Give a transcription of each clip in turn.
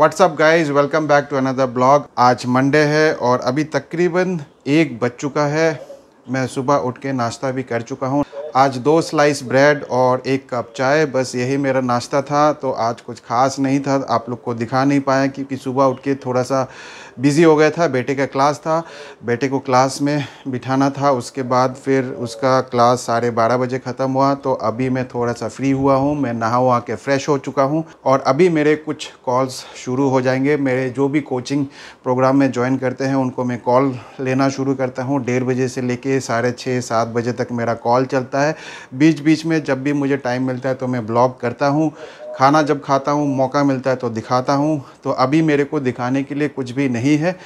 WhatsApp guys welcome back to another blog आज Monday है और अभी तकरीबन एक बज चुका है मैं सुबह उठ के नाश्ता भी कर चुका हूँ आज दो स्लाइस ब्रेड और एक कप चाय बस यही मेरा नाश्ता था तो आज कुछ खास नहीं था आप लोग को दिखा नहीं पाया क्योंकि सुबह उठ के थोड़ा सा बिज़ी हो गया था बेटे का क्लास था बेटे को क्लास में बिठाना था उसके बाद फिर उसका क्लास साढ़े बारह बजे ख़त्म हुआ तो अभी मैं थोड़ा सा फ्री हुआ हूँ मैं नहा वहा के फ़्रेश हो चुका हूँ और अभी मेरे कुछ कॉल्स शुरू हो जाएंगे मेरे जो भी कोचिंग प्रोग्राम में ज्वाइन करते हैं उनको मैं कॉल लेना शुरू करता हूँ डेढ़ बजे से कर साढ़े छः सात बजे तक मेरा कॉल चलता रहता है बीच बीच में जब भी मुझे टाइम मिलता है तो मैं ब्लॉग करता हूँ खाना जब खाता हूँ मौका मिलता है तो दिखाता हूँ तो अभी मेरे को दिखाने के लिए कुछ भी नहीं है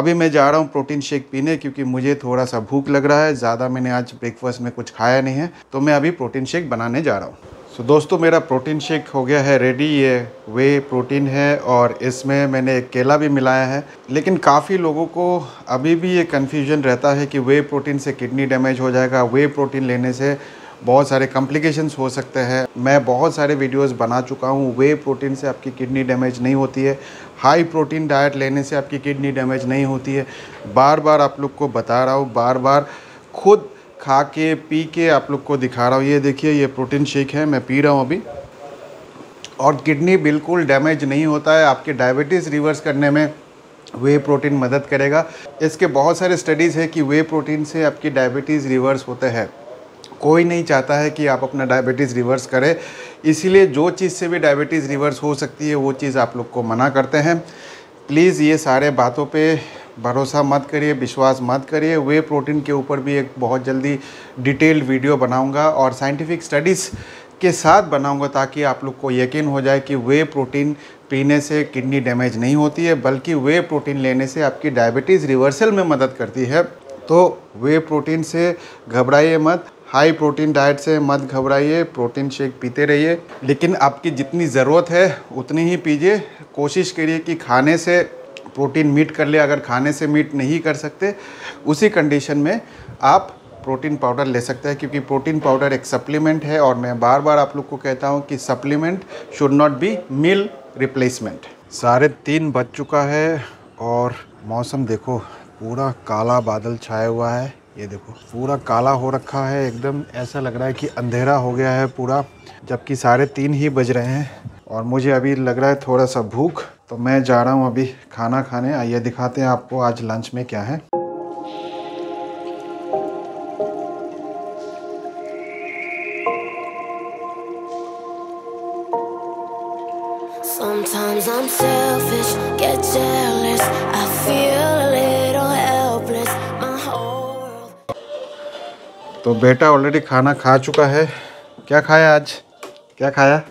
अभी मैं जा रहा हूँ प्रोटीन शेक पीने क्योंकि मुझे थोड़ा सा भूख लग रहा है ज़्यादा मैंने आज ब्रेकफास्ट में कुछ खाया नहीं है तो मैं अभी प्रोटीन शेक बनाने जा रहा हूँ सो so, दोस्तों मेरा प्रोटीन शेक हो गया है रेडी ये वे प्रोटीन है और इसमें मैंने एक केला भी मिलाया है लेकिन काफ़ी लोगों को अभी भी ये कन्फ्यूजन रहता है कि वे प्रोटीन से किडनी डैमेज हो जाएगा वे प्रोटीन लेने से बहुत सारे कॉम्प्लिकेशंस हो सकते हैं मैं बहुत सारे वीडियोस बना चुका हूँ वे प्रोटीन से आपकी किडनी डैमेज नहीं होती है हाई प्रोटीन डाइट लेने से आपकी किडनी डैमेज नहीं होती है बार बार आप लोग को बता रहा हूँ बार बार खुद खा के पी के आप लोग को दिखा रहा हूँ ये देखिए ये प्रोटीन शेक है मैं पी रहा हूँ अभी और किडनी बिल्कुल डैमेज नहीं होता है आपके डायबिटीज़ रिवर्स करने में वे प्रोटीन मदद करेगा इसके बहुत सारे स्टडीज़ है कि वे प्रोटीन से आपकी डायबिटीज़ रिवर्स होते हैं कोई नहीं चाहता है कि आप अपना डायबिटीज़ रिवर्स करें इसीलिए जो चीज़ से भी डायबिटीज़ रिवर्स हो सकती है वो चीज़ आप लोग को मना करते हैं प्लीज़ ये सारे बातों पे भरोसा मत करिए विश्वास मत करिए वे प्रोटीन के ऊपर भी एक बहुत जल्दी डिटेल्ड वीडियो बनाऊंगा और साइंटिफिक स्टडीज़ के साथ बनाऊंगा ताकि आप लोग को यकीन हो जाए कि वे प्रोटीन पीने से किडनी डैमेज नहीं होती है बल्कि वे प्रोटीन लेने से आपकी डायबिटीज़ रिवर्सल में मदद करती है तो वे प्रोटीन से घबराइए मत हाई प्रोटीन डाइट से मत घबराइए प्रोटीन शेक पीते रहिए लेकिन आपकी जितनी ज़रूरत है उतनी ही पीजिए कोशिश करिए कि खाने से प्रोटीन मीट कर ले अगर खाने से मीट नहीं कर सकते उसी कंडीशन में आप प्रोटीन पाउडर ले सकते हैं क्योंकि प्रोटीन पाउडर एक सप्लीमेंट है और मैं बार बार आप लोग को कहता हूँ कि supplement should not be meal replacement साढ़े तीन बज चुका है और मौसम देखो पूरा काला बादल छाया हुआ है ये देखो पूरा काला हो रखा है एकदम ऐसा लग रहा है कि अंधेरा हो गया है पूरा जबकि साढ़े तीन ही बज रहे हैं और मुझे अभी लग रहा है थोड़ा सा भूख तो मैं जा रहा हूँ अभी खाना खाने आइए दिखाते हैं आपको आज लंच में क्या है Sometimes I'm selfish, get jealous, I feel a little helpless, my whole तो बेटा ऑलरेडी खाना खा चुका है क्या खाया आज क्या खाया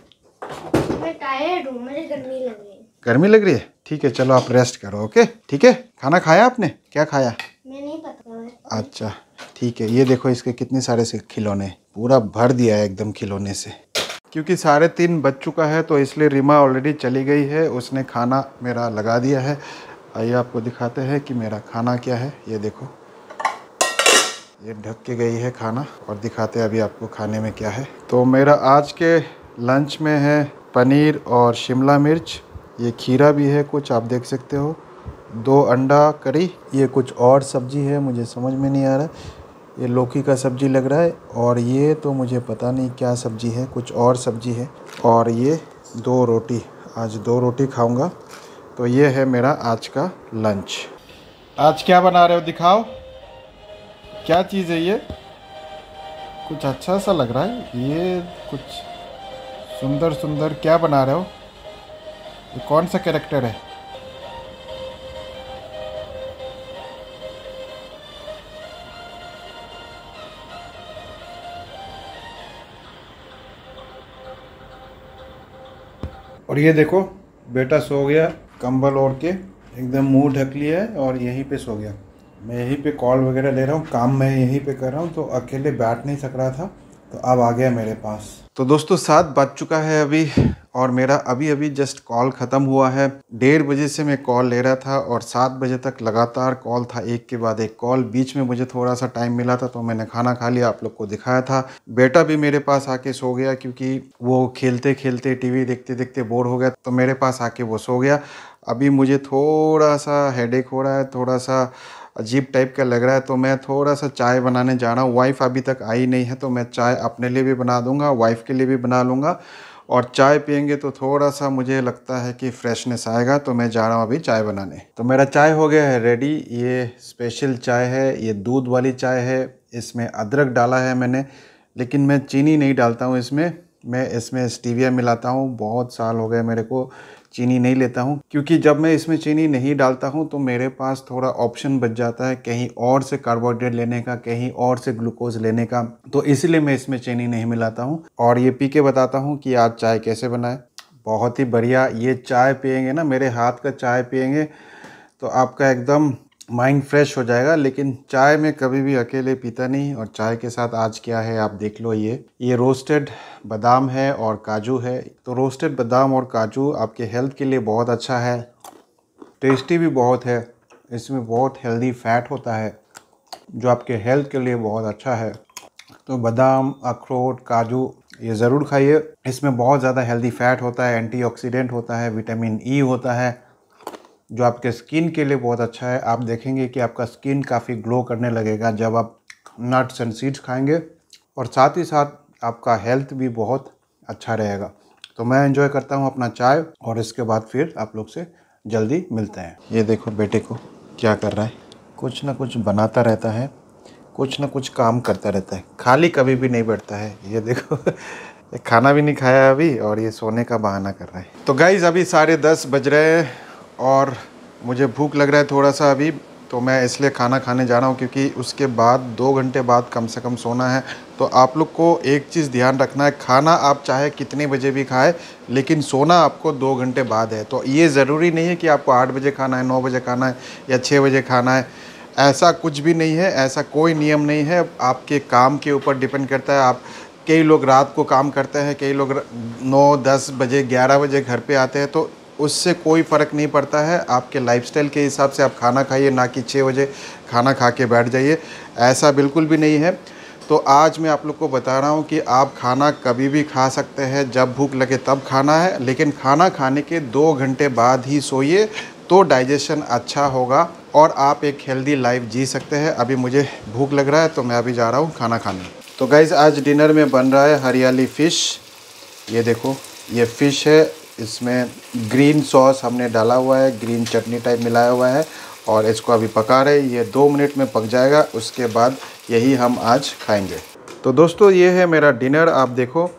मैं टायर्ड हूँ मुझे गर्मी लग गर्मी लग रही है ठीक है चलो आप रेस्ट करो ओके ठीक है खाना खाया आपने क्या खाया मैं नहीं पता अच्छा ठीक है ये देखो इसके कितने सारे से खिलौने पूरा भर दिया है एकदम खिलौने से क्योंकि साढ़े तीन बज चुका है तो इसलिए रीमा ऑलरेडी चली गई है उसने खाना मेरा लगा दिया है आइए आपको दिखाते हैं कि मेरा खाना क्या है ये देखो ये ढक के गई है खाना और दिखाते हैं अभी आपको खाने में क्या है तो मेरा आज के लंच में है पनीर और शिमला मिर्च ये खीरा भी है कुछ आप देख सकते हो दो अंडा करी ये कुछ और सब्जी है मुझे समझ में नहीं आ रहा ये लौकी का सब्जी लग रहा है और ये तो मुझे पता नहीं क्या सब्जी है कुछ और सब्जी है और ये दो रोटी आज दो रोटी खाऊंगा तो ये है मेरा आज का लंच आज क्या बना रहे हो दिखाओ क्या चीज़ है ये कुछ अच्छा सा लग रहा है ये कुछ सुंदर सुंदर क्या बना रहे हो ये कौन सा कैरेक्टर है और ये देखो बेटा सो गया कंबल ओढ़ के एकदम मुंह ढक लिया है और यहीं पे सो गया मैं यहीं पे कॉल वगैरह ले रहा हूँ काम मैं यहीं पे कर रहा हूँ तो अकेले बैठ नहीं सक रहा था तो अब आ गया मेरे पास तो दोस्तों सात बज चुका है अभी और मेरा अभी अभी जस्ट कॉल ख़त्म हुआ है डेढ़ बजे से मैं कॉल ले रहा था और सात बजे तक लगातार कॉल था एक के बाद एक कॉल बीच में मुझे थोड़ा सा टाइम मिला था तो मैंने खाना खा लिया आप लोग को दिखाया था बेटा भी मेरे पास आके सो गया क्योंकि वो खेलते खेलते टीवी देखते देखते बोर हो गया तो मेरे पास आके वो सो गया अभी मुझे थोड़ा सा हेड हो रहा है थोड़ा सा अजीब टाइप का लग रहा है तो मैं थोड़ा सा चाय बनाने जा रहा हूँ वाइफ़ अभी तक आई नहीं है तो मैं चाय अपने लिए भी बना दूँगा वाइफ़ के लिए भी बना लूँगा और चाय पियेंगे तो थोड़ा सा मुझे लगता है कि फ्रेशनेस आएगा तो मैं जा रहा हूँ अभी चाय बनाने तो मेरा चाय हो गया है रेडी ये स्पेशल चाय है ये दूध वाली चाय है इसमें अदरक डाला है मैंने लेकिन मैं चीनी नहीं डालता हूँ इसमें मैं इसमें स्टीविया मिलाता हूँ बहुत साल हो गए मेरे को चीनी नहीं लेता हूँ क्योंकि जब मैं इसमें चीनी नहीं डालता हूँ तो मेरे पास थोड़ा ऑप्शन बच जाता है कहीं और से कार्बोहाइड्रेट लेने का कहीं और से ग्लूकोज लेने का तो इसलिए मैं इसमें चीनी नहीं मिलाता हूँ और ये पी के बताता हूँ कि आज चाय कैसे बनाए बहुत ही बढ़िया ये चाय पियेंगे ना मेरे हाथ का चाय पियेंगे तो आपका एकदम माइंड फ्रेश हो जाएगा लेकिन चाय में कभी भी अकेले पीता नहीं और चाय के साथ आज क्या है आप देख लो ये ये रोस्टेड बादाम है और काजू है तो रोस्टेड बादाम और काजू आपके हेल्थ के लिए बहुत अच्छा है टेस्टी भी बहुत है इसमें बहुत हेल्दी फैट होता है जो आपके हेल्थ के लिए बहुत अच्छा है तो बादाम अखरोट काजू ये ज़रूर खाइए इसमें बहुत ज़्यादा हेल्दी फैट होता है एंटीऑक्सीडेंट होता है विटामिन ई e होता है जो आपके स्किन के लिए बहुत अच्छा है आप देखेंगे कि आपका स्किन काफ़ी ग्लो करने लगेगा जब आप नट्स एंड सीड्स खाएंगे और साथ ही साथ आपका हेल्थ भी बहुत अच्छा रहेगा तो मैं एंजॉय करता हूँ अपना चाय और इसके बाद फिर आप लोग से जल्दी मिलते हैं ये देखो बेटे को क्या कर रहा है कुछ ना कुछ बनाता रहता है कुछ ना कुछ काम करता रहता है खाली कभी भी नहीं बैठता है ये देखो खाना भी नहीं खाया अभी और ये सोने का बहाना कर रहा है तो गाइज अभी साढ़े दस बज रहे हैं और मुझे भूख लग रहा है थोड़ा सा अभी तो मैं इसलिए खाना खाने जा रहा हूँ क्योंकि उसके बाद दो घंटे बाद कम से कम सोना है तो आप लोग को एक चीज़ ध्यान रखना है खाना आप चाहे कितने बजे भी खाए लेकिन सोना आपको दो घंटे बाद है तो ये ज़रूरी नहीं है कि आपको आठ बजे खाना है नौ बजे खाना है या छः बजे खाना है ऐसा कुछ भी नहीं है ऐसा कोई नियम नहीं है आपके काम के ऊपर डिपेंड करता है आप कई लोग रात को काम करते हैं कई लोग नौ दस बजे ग्यारह बजे घर पर आते हैं तो उससे कोई फ़र्क नहीं पड़ता है आपके लाइफस्टाइल के हिसाब से आप खाना खाइए ना कि छः बजे खाना खा के बैठ जाइए ऐसा बिल्कुल भी नहीं है तो आज मैं आप लोग को बता रहा हूँ कि आप खाना कभी भी खा सकते हैं जब भूख लगे तब खाना है लेकिन खाना खाने के दो घंटे बाद ही सोइए तो डाइजेशन अच्छा होगा और आप एक हेल्दी लाइफ जी सकते हैं अभी मुझे भूख लग रहा है तो मैं अभी जा रहा हूँ खाना खाने तो गाइज़ आज डिनर में बन रहा है हरियाली फ़िश ये देखो ये फ़िश है इसमें ग्रीन सॉस हमने डाला हुआ है ग्रीन चटनी टाइप मिलाया हुआ है और इसको अभी पका रहे ये दो मिनट में पक जाएगा उसके बाद यही हम आज खाएंगे तो दोस्तों ये है मेरा डिनर आप देखो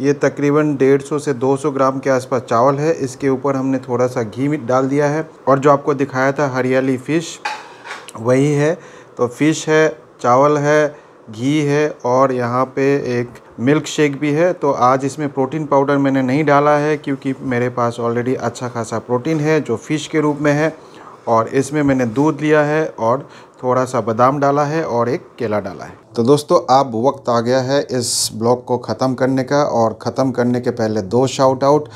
ये तकरीबन 150 से 200 ग्राम के आसपास चावल है इसके ऊपर हमने थोड़ा सा घी डाल दिया है और जो आपको दिखाया था हरियाली फ़िश वही है तो फ़िश है चावल है घी है और यहाँ पे एक मिल्क शेक भी है तो आज इसमें प्रोटीन पाउडर मैंने नहीं डाला है क्योंकि मेरे पास ऑलरेडी अच्छा खासा प्रोटीन है जो फ़िश के रूप में है और इसमें मैंने दूध लिया है और थोड़ा सा बादाम डाला है और एक केला डाला है तो दोस्तों अब वक्त आ गया है इस ब्लॉग को ख़त्म करने का और ख़त्म करने के पहले दो शाउट आउट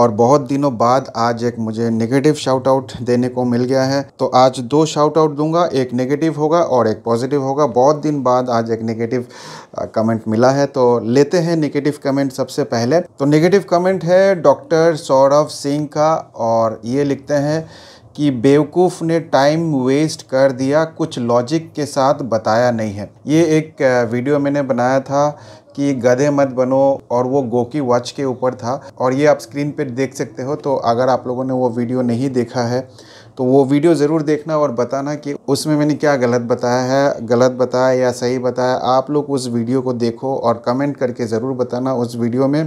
और बहुत दिनों बाद आज एक मुझे नेगेटिव शाउट आउट देने को मिल गया है तो आज दो शाउट आउट दूंगा एक नेगेटिव होगा और एक पॉजिटिव होगा बहुत दिन बाद आज एक नेगेटिव कमेंट मिला है तो लेते हैं नेगेटिव कमेंट सबसे पहले तो नेगेटिव कमेंट है डॉक्टर सौरभ सिंह का और ये लिखते हैं कि बेवकूफ़ ने टाइम वेस्ट कर दिया कुछ लॉजिक के साथ बताया नहीं है ये एक वीडियो मैंने बनाया था कि गधे मत बनो और वो गोकी वॉच के ऊपर था और ये आप स्क्रीन पे देख सकते हो तो अगर आप लोगों ने वो वीडियो नहीं देखा है तो वो वीडियो ज़रूर देखना और बताना कि उसमें मैंने क्या गलत बताया है गलत बताया या सही बताया आप लोग उस वीडियो को देखो और कमेंट करके ज़रूर बताना उस वीडियो में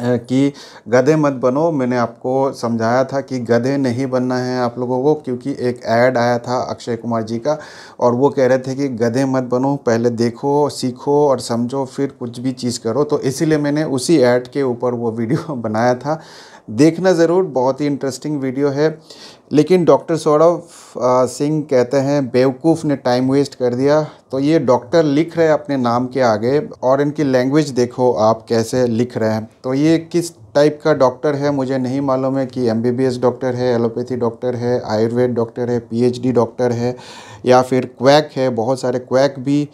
कि गधे मत बनो मैंने आपको समझाया था कि गधे नहीं बनना है आप लोगों को क्योंकि एक ऐड आया था अक्षय कुमार जी का और वो कह रहे थे कि गधे मत बनो पहले देखो सीखो और समझो फिर कुछ भी चीज़ करो तो इसीलिए मैंने उसी ऐड के ऊपर वो वीडियो बनाया था देखना ज़रूर बहुत ही इंटरेस्टिंग वीडियो है लेकिन डॉक्टर सौरभ सिंह कहते हैं बेवकूफ़ ने टाइम वेस्ट कर दिया तो ये डॉक्टर लिख रहे हैं अपने नाम के आगे और इनकी लैंग्वेज देखो आप कैसे लिख रहे हैं तो ये किस टाइप का डॉक्टर है मुझे नहीं मालूम है कि एम डॉक्टर है एलोपैथी डॉक्टर है आयुर्वेद डॉक्टर है पीएचडी डॉक्टर है या फिर क्वैक है बहुत सारे क्वैक भी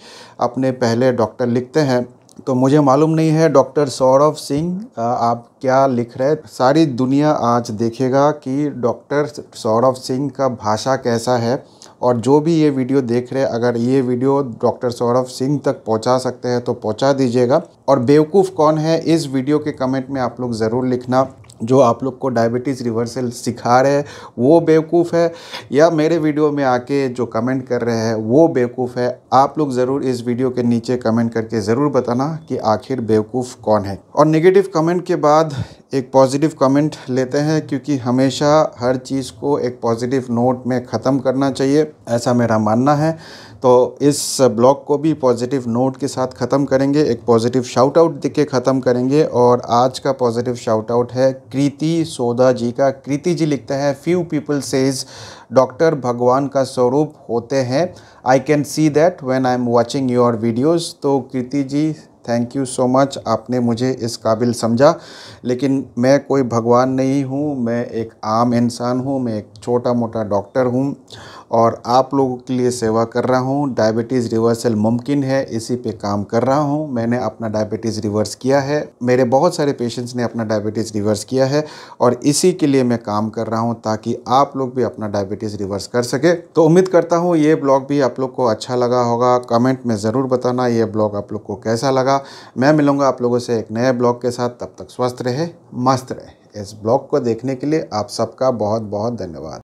अपने पहले डॉक्टर लिखते हैं तो मुझे मालूम नहीं है डॉक्टर सौरभ सिंह आप क्या लिख रहे हैं सारी दुनिया आज देखेगा कि डॉक्टर सौरभ सिंह का भाषा कैसा है और जो भी ये वीडियो देख रहे हैं अगर ये वीडियो डॉक्टर सौरभ सिंह तक पहुंचा सकते हैं तो पहुंचा दीजिएगा और बेवकूफ़ कौन है इस वीडियो के कमेंट में आप लोग ज़रूर लिखना जो आप लोग को डायबिटीज़ रिवर्सल सिखा रहे हैं वो बेवकूफ़ है या मेरे वीडियो में आके जो कमेंट कर रहे हैं वो बेवकूफ़ है आप लोग ज़रूर इस वीडियो के नीचे कमेंट करके ज़रूर बताना कि आखिर बेवकूफ़ कौन है और नेगेटिव कमेंट के बाद एक पॉजिटिव कमेंट लेते हैं क्योंकि हमेशा हर चीज़ को एक पॉजिटिव नोट में ख़त्म करना चाहिए ऐसा मेरा मानना है तो इस ब्लॉग को भी पॉजिटिव नोट के साथ ख़त्म करेंगे एक पॉजिटिव शाउट आउट दे के ख़त्म करेंगे और आज का पॉजिटिव शाउट आउट है कृति सोदा जी का कृति जी लिखता है फ्यू पीपल सेज डॉक्टर भगवान का स्वरूप होते हैं I can see that when I am watching your videos तो Kriti ji thank you so much आपने मुझे इस काबिल समझा लेकिन मैं कोई भगवान नहीं हूँ मैं एक आम इंसान हूँ मैं एक छोटा मोटा डॉक्टर हूँ और आप लोगों के लिए सेवा कर रहा हूँ डायबिटीज़ रिवर्सल मुमकिन है इसी पे काम कर रहा हूँ मैंने अपना डायबिटीज़ रिवर्स किया है मेरे बहुत सारे पेशेंट्स ने अपना डायबिटीज़ रिवर्स किया है और इसी के लिए मैं काम कर रहा हूँ ताकि आप लोग भी अपना डायबिटीज़ रिवर्स कर सके तो उम्मीद करता हूँ ये ब्लॉग भी आप लोग को अच्छा लगा होगा कमेंट में ज़रूर बताना ये ब्लॉग आप लोग को कैसा लगा मैं मिलूँगा आप लोगों से एक नए ब्लॉग के साथ तब तक स्वस्थ रहे मस्त रहे इस ब्लॉग को देखने के लिए आप सबका बहुत बहुत धन्यवाद